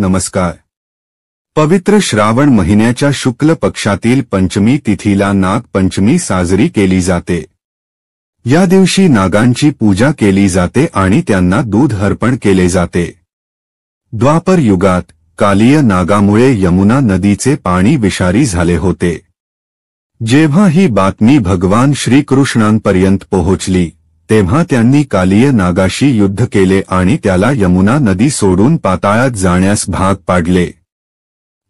नमस्कार पवित्र श्रावण महिन्याच्या शुक्ल पक्षातील पंचमी तिथीला नागपंचमी साजरी केली जाते या दिवशी नागांची पूजा केली जाते आणि त्यांना दूध अर्पण केले जाते द्वापर युगात कालीय नागामुळे यमुना नदीचे पाणी विषारी झाले होते जेव्हा ही बातमी भगवान श्रीकृष्णांपर्यंत पोहोचली तेव्हा त्यांनी कालिय नागाशी युद्ध केले आणि त्याला यमुना नदी सोडून पाताळात जाण्यास भाग पाडले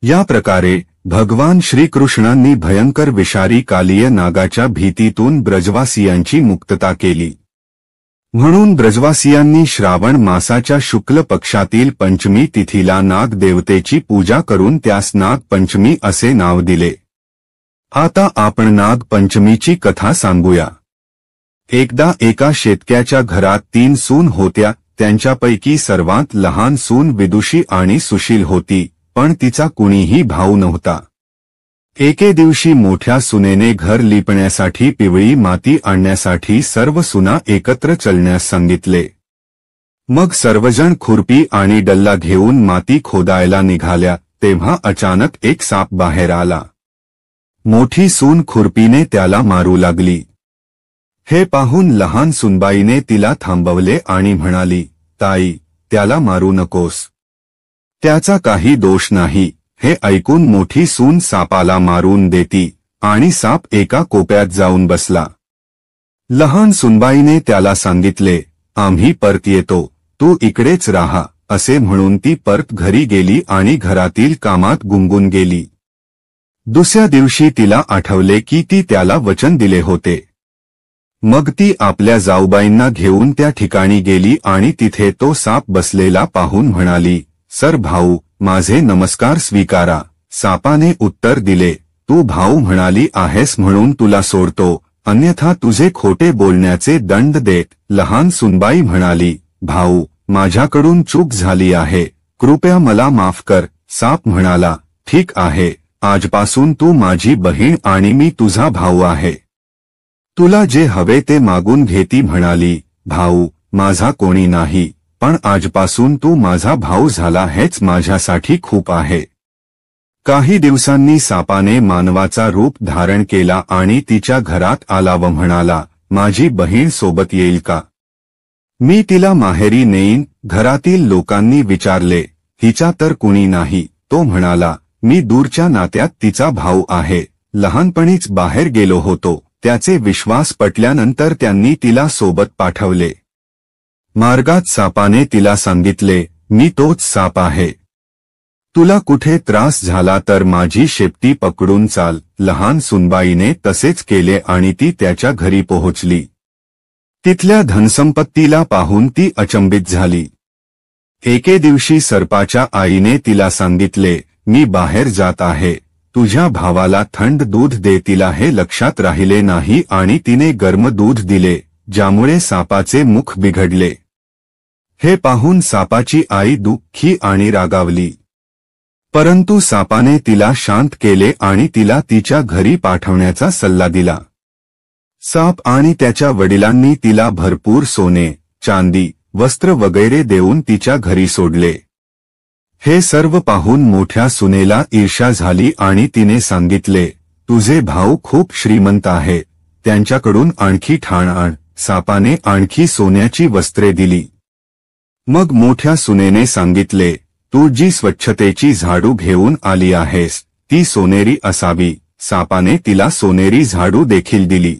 या प्रकारे भगवान श्रीकृष्णांनी भयंकर विषारी कालिय नागाच्या भीतीतून ब्रजवासियांची मुक्तता केली म्हणून ब्रजवासियांनी श्रावण मासाच्या शुक्ल पक्षातील पंचमी तिथीला नाग देवतेची पूजा करून त्यास नाग पंचमी असे नाव दिले आता आपण नाग पंचमीची कथा सांगूया एकदा एका शेतक्याच्या घरात तीन सून होत्या त्यांच्यापैकी सर्वात लहान सून विदुषी आणि सुशील होती पण तिचा कुणीही भाऊ नव्हता एके दिवशी मोठ्या सुनेने घर लिपण्यासाठी पिवळी माती आणण्यासाठी सर्व सुना एकत्र चलण्यास सांगितले मग सर्वजण खुरपी आणि डल्ला घेऊन माती खोदायला निघाल्या तेव्हा अचानक एक साप बाहेर आला मोठी सून खुरपीने त्याला मारू लागली हे पाहून लहान सुनबाईने तिला थांबवले आणि म्हणाली ताई त्याला मारू नकोस त्याचा काही दोष नाही हे ऐकून मोठी सून सापाला मारून देती आणि साप एका कोप्यात जाऊन बसला लहान सुनबाईने त्याला सांगितले आम्ही परत येतो तू इकडेच राहा असे म्हणून ती परत घरी गेली आणि घरातील कामात गुंगून गेली दुसऱ्या दिवशी तिला आठवले की ती त्याला वचन दिले होते मग ती आपल्या जाऊबाईंना घेऊन त्या ठिकाणी गेली आणि तिथे तो साप बसलेला पाहून म्हणाली सर भाऊ माझे नमस्कार स्वीकारा सापाने उत्तर दिले तू भाऊ म्हणाली आहेस म्हणून तुला सोडतो अन्यथा तुझे खोटे बोलण्याचे दंड देत लहान सुनबाई म्हणाली भाऊ माझ्याकडून चूक झाली आहे कृपया मला माफ कर साप म्हणाला ठीक आहे आजपासून तू माझी बहीण आणि मी तुझा भाऊ आहे तुला जे हवे ते मागून घेती म्हणाली भाऊ माझा कोणी नाही पण आजपासून तू माझा भाऊ झाला हेच माझ्यासाठी खूप आहे काही दिवसांनी सापाने मानवाचा रूप धारण केला आणि तिच्या घरात आला व म्हणाला माझी बहीण सोबत येईल का मी तिला माहेरी नेईन घरातील लोकांनी विचारले तिचा तर कुणी नाही तो म्हणाला मी दूरच्या नात्यात तिचा भाऊ आहे लहानपणीच बाहेर गेलो होतो त्याचे विश्वास पटल्यानंतर त्यांनी तिला सोबत पाठवले मार्गात सापाने तिला सांगितले मी तोच साप आहे तुला कुठे त्रास झाला तर माझी शेपटी पकडून चाल लहान सुनबाईने तसेच केले आणि ती त्याच्या घरी पोहोचली तिथल्या धनसंपत्तीला पाहून ती अचंबित झाली एके दिवशी सर्पाच्या आईने तिला सांगितले मी बाहेर जात आहे तुझ्या भावाला थंड दूध दे तिला हे लक्षात राहिले नाही आणि तिने गर्म दूध दिले ज्यामुळे सापाचे मुख बिघडले हे पाहून सापाची आई दुःखी आणि रागावली परंतु सापाने तिला शांत केले आणि तिला तिच्या घरी पाठवण्याचा सल्ला दिला साप आणि त्याच्या वडिलांनी तिला भरपूर सोने चांदी वस्त्र वगैरे देऊन तिच्या घरी सोडले हे सर्व पाहून मोठ्या सुनेला ईर्षा झाली आणि तिने सांगितले तुझे भाऊ खूप श्रीमंत आहे त्यांच्याकडून आणखी ठाण आण सापाने आणखी सोन्याची वस्त्रे दिली मग मोठ्या सुनेने सांगितले तू जी स्वच्छतेची झाडू घेऊन आली आहेस ती सोनेरी असावी सापाने तिला सोनेरी झाडू देखील दिली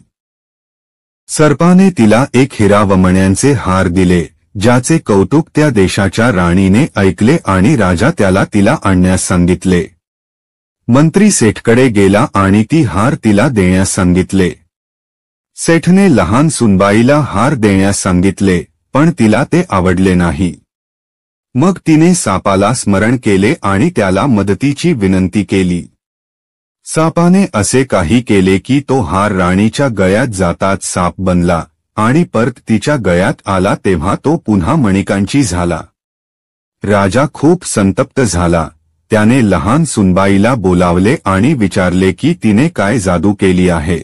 सर्पाने तिला एक हिरावमण्यांचे हार दिले ज्याचे कौतुक त्या देशाच्या राणीने ऐकले आणि राजा त्याला तिला आणण्यास सांगितले मंत्री सेठकडे गेला आणि ती हार तिला देण्यास सांगितले सेठने लहान सुनबाईला हार देण्यास सांगितले पण तिला ते आवडले नाही मग तिने सापाला स्मरण केले आणि त्याला मदतीची विनंती केली सापाने असे काही केले की तो हार राणीच्या गळ्यात जातात साप बनला आणि परत तिच्या गळ्यात आला तेव्हा तो पुन्हा मणिकांची झाला राजा खूप संतप्त झाला त्याने लहान सुनबाईला बोलावले आणि विचारले की तिने काय जादू केली आहे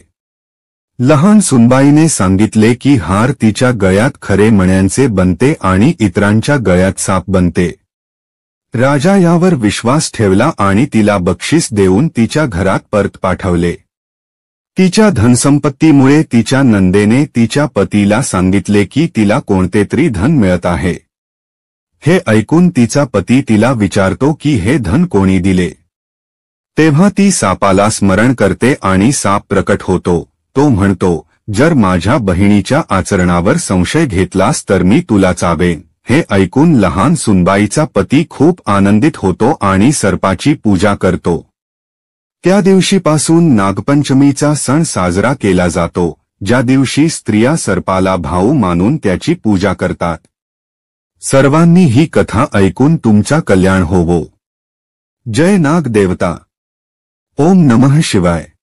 लहान सुनबाईने सांगितले की हार तिच्या गळ्यात खरे मण्यांचे बनते आणि इतरांच्या गळ्यात साप बनते राजा यावर विश्वास ठेवला आणि तिला बक्षीस देऊन तिच्या घरात परत पाठवले तिच्या धनसंपत्तीमुळे तिच्या नंदेने तिच्या पतीला सांगितले की तिला कोणते तरी धन मिळत आहे हे ऐकून तिचा पती तिला विचारतो की हे धन कोणी दिले तेव्हा ती सापाला स्मरण करते आणि साप प्रकट होतो तो म्हणतो जर माझ्या बहिणीच्या आचरणावर संशय घेतलास तर मी तुला चावेन हे ऐकून लहान सुनबाईचा पती खूप आनंदित होतो आणि सर्पाची पूजा करतो त्या दिवशीपासून नागपंचमीचा सण साजरा केला जातो ज्या दिवशी स्त्रिया सर्पाला भाऊ मानून त्याची पूजा करतात सर्वांनी ही कथा ऐकून तुमचा कल्याण होवो जय नाग देवता ओम नमः शिवाय